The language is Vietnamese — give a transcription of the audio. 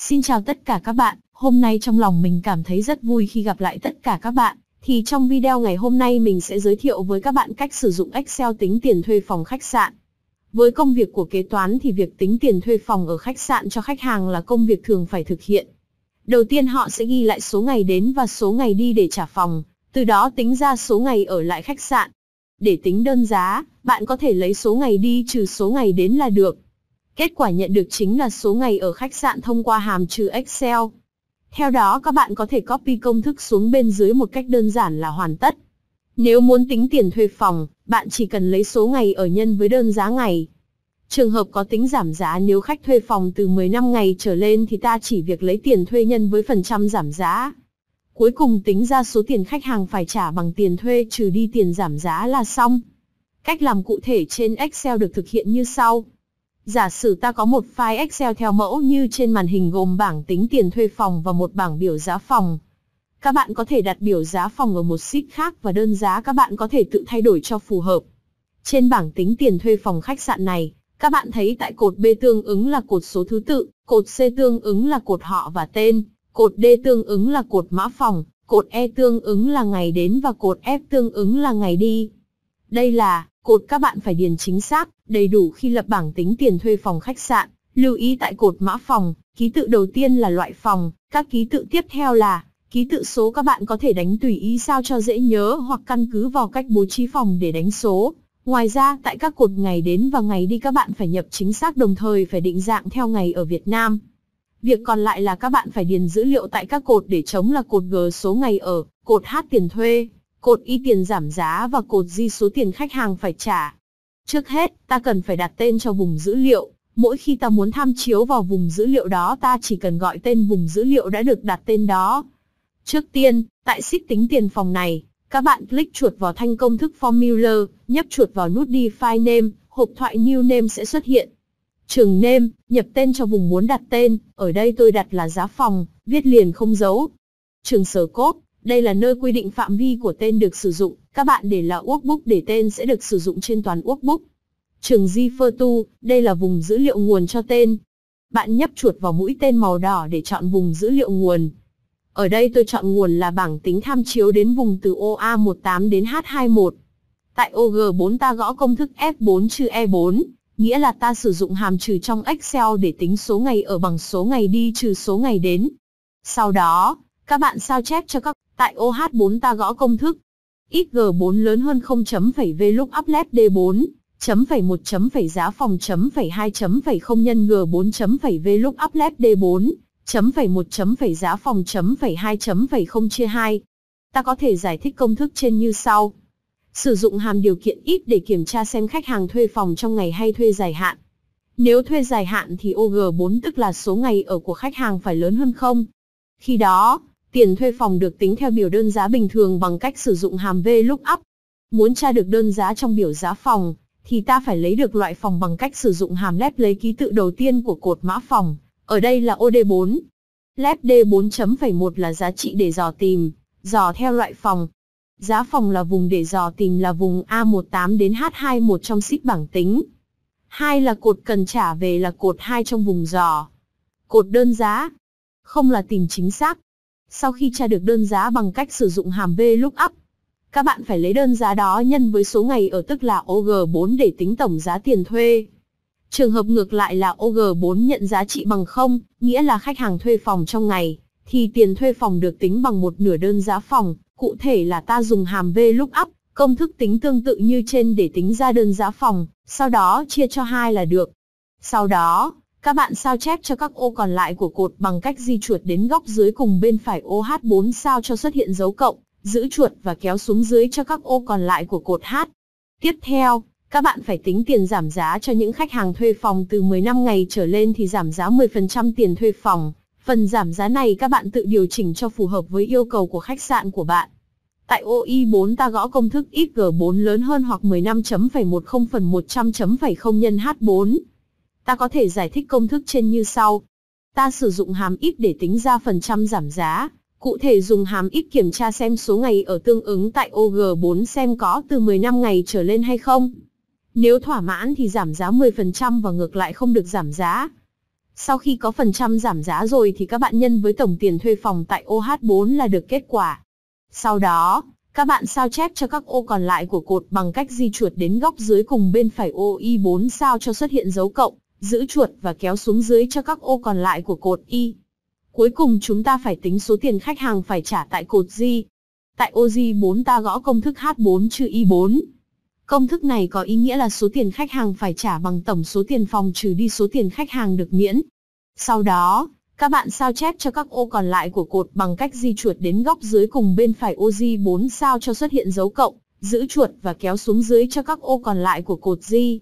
Xin chào tất cả các bạn, hôm nay trong lòng mình cảm thấy rất vui khi gặp lại tất cả các bạn. Thì trong video ngày hôm nay mình sẽ giới thiệu với các bạn cách sử dụng Excel tính tiền thuê phòng khách sạn. Với công việc của kế toán thì việc tính tiền thuê phòng ở khách sạn cho khách hàng là công việc thường phải thực hiện. Đầu tiên họ sẽ ghi lại số ngày đến và số ngày đi để trả phòng, từ đó tính ra số ngày ở lại khách sạn. Để tính đơn giá, bạn có thể lấy số ngày đi trừ số ngày đến là được. Kết quả nhận được chính là số ngày ở khách sạn thông qua hàm trừ Excel. Theo đó các bạn có thể copy công thức xuống bên dưới một cách đơn giản là hoàn tất. Nếu muốn tính tiền thuê phòng, bạn chỉ cần lấy số ngày ở nhân với đơn giá ngày. Trường hợp có tính giảm giá nếu khách thuê phòng từ 15 ngày trở lên thì ta chỉ việc lấy tiền thuê nhân với phần trăm giảm giá. Cuối cùng tính ra số tiền khách hàng phải trả bằng tiền thuê trừ đi tiền giảm giá là xong. Cách làm cụ thể trên Excel được thực hiện như sau. Giả sử ta có một file Excel theo mẫu như trên màn hình gồm bảng tính tiền thuê phòng và một bảng biểu giá phòng. Các bạn có thể đặt biểu giá phòng ở một sheet khác và đơn giá các bạn có thể tự thay đổi cho phù hợp. Trên bảng tính tiền thuê phòng khách sạn này, các bạn thấy tại cột B tương ứng là cột số thứ tự, cột C tương ứng là cột họ và tên, cột D tương ứng là cột mã phòng, cột E tương ứng là ngày đến và cột F tương ứng là ngày đi. Đây là, cột các bạn phải điền chính xác, đầy đủ khi lập bảng tính tiền thuê phòng khách sạn. Lưu ý tại cột mã phòng, ký tự đầu tiên là loại phòng, các ký tự tiếp theo là, ký tự số các bạn có thể đánh tùy ý sao cho dễ nhớ hoặc căn cứ vào cách bố trí phòng để đánh số. Ngoài ra, tại các cột ngày đến và ngày đi các bạn phải nhập chính xác đồng thời phải định dạng theo ngày ở Việt Nam. Việc còn lại là các bạn phải điền dữ liệu tại các cột để chống là cột G số ngày ở, cột H tiền thuê, cột y tiền giảm giá và cột di số tiền khách hàng phải trả. Trước hết, ta cần phải đặt tên cho vùng dữ liệu. Mỗi khi ta muốn tham chiếu vào vùng dữ liệu đó ta chỉ cần gọi tên vùng dữ liệu đã được đặt tên đó. Trước tiên, tại ship tính tiền phòng này, các bạn click chuột vào thanh công thức formula, nhấp chuột vào nút Define Name, hộp thoại New Name sẽ xuất hiện. Trường name, nhập tên cho vùng muốn đặt tên, ở đây tôi đặt là giá phòng, viết liền không dấu. Trường sở cốt, đây là nơi quy định phạm vi của tên được sử dụng, các bạn để là workbook để tên sẽ được sử dụng trên toàn workbook. Trường Di đây là vùng dữ liệu nguồn cho tên. Bạn nhấp chuột vào mũi tên màu đỏ để chọn vùng dữ liệu nguồn. Ở đây tôi chọn nguồn là bảng tính tham chiếu đến vùng từ OA18 đến H21. Tại OG4 ta gõ công thức F4 trừ E4, nghĩa là ta sử dụng hàm trừ trong Excel để tính số ngày ở bằng số ngày đi trừ số ngày đến. Sau đó, các bạn sao chép cho các Tại OH4 ta gõ công thức XG4 lớn hơn 0.V lúc uplet D4, chấm phẩy 1 chấm phẩy giá phòng chấm phẩy 2 chấm phẩy 0 nhân G4 chấm phẩy V lúc uplet D4, chấm phẩy 1 chấm phẩy giá phòng chấm phẩy 2 chấm phẩy 0 chia 2. Ta có thể giải thích công thức trên như sau. Sử dụng hàm điều kiện ít để kiểm tra xem khách hàng thuê phòng trong ngày hay thuê dài hạn. Nếu thuê dài hạn thì OG4 tức là số ngày ở của khách hàng phải lớn hơn không. Khi đó, Tiền thuê phòng được tính theo biểu đơn giá bình thường bằng cách sử dụng hàm V lookup. Muốn tra được đơn giá trong biểu giá phòng, thì ta phải lấy được loại phòng bằng cách sử dụng hàm lép lấy ký tự đầu tiên của cột mã phòng, ở đây là OD4. Lép D4.1 là giá trị để dò tìm, dò theo loại phòng. Giá phòng là vùng để dò tìm là vùng A18 đến H21 trong xít bảng tính. Hai là cột cần trả về là cột 2 trong vùng dò. Cột đơn giá, không là tìm chính xác, sau khi tra được đơn giá bằng cách sử dụng hàm VLOOKUP, các bạn phải lấy đơn giá đó nhân với số ngày ở tức là OG4 để tính tổng giá tiền thuê. Trường hợp ngược lại là OG4 nhận giá trị bằng 0, nghĩa là khách hàng thuê phòng trong ngày, thì tiền thuê phòng được tính bằng một nửa đơn giá phòng, cụ thể là ta dùng hàm VLOOKUP, công thức tính tương tự như trên để tính ra đơn giá phòng, sau đó chia cho 2 là được. Sau đó, các bạn sao chép cho các ô còn lại của cột bằng cách di chuột đến góc dưới cùng bên phải ô H4 sao cho xuất hiện dấu cộng, giữ chuột và kéo xuống dưới cho các ô còn lại của cột H. Tiếp theo, các bạn phải tính tiền giảm giá cho những khách hàng thuê phòng từ 15 ngày trở lên thì giảm giá 10% tiền thuê phòng. Phần giảm giá này các bạn tự điều chỉnh cho phù hợp với yêu cầu của khách sạn của bạn. Tại ô Y4 ta gõ công thức XG4 lớn hơn hoặc 15.10 phần 100.0 nhân H4. Ta có thể giải thích công thức trên như sau. Ta sử dụng hàm ít để tính ra phần trăm giảm giá, cụ thể dùng hàm ít kiểm tra xem số ngày ở tương ứng tại OG4 xem có từ 15 ngày trở lên hay không. Nếu thỏa mãn thì giảm giá 10% và ngược lại không được giảm giá. Sau khi có phần trăm giảm giá rồi thì các bạn nhân với tổng tiền thuê phòng tại OH4 là được kết quả. Sau đó, các bạn sao chép cho các ô còn lại của cột bằng cách di chuột đến góc dưới cùng bên phải ô Y4 sao cho xuất hiện dấu cộng giữ chuột và kéo xuống dưới cho các ô còn lại của cột Y. Cuối cùng chúng ta phải tính số tiền khách hàng phải trả tại cột z. Tại ô z 4 ta gõ công thức H4 trừ Y4. Công thức này có ý nghĩa là số tiền khách hàng phải trả bằng tổng số tiền phòng trừ đi số tiền khách hàng được miễn. Sau đó, các bạn sao chép cho các ô còn lại của cột bằng cách di chuột đến góc dưới cùng bên phải ô z 4 sao cho xuất hiện dấu cộng, giữ chuột và kéo xuống dưới cho các ô còn lại của cột z.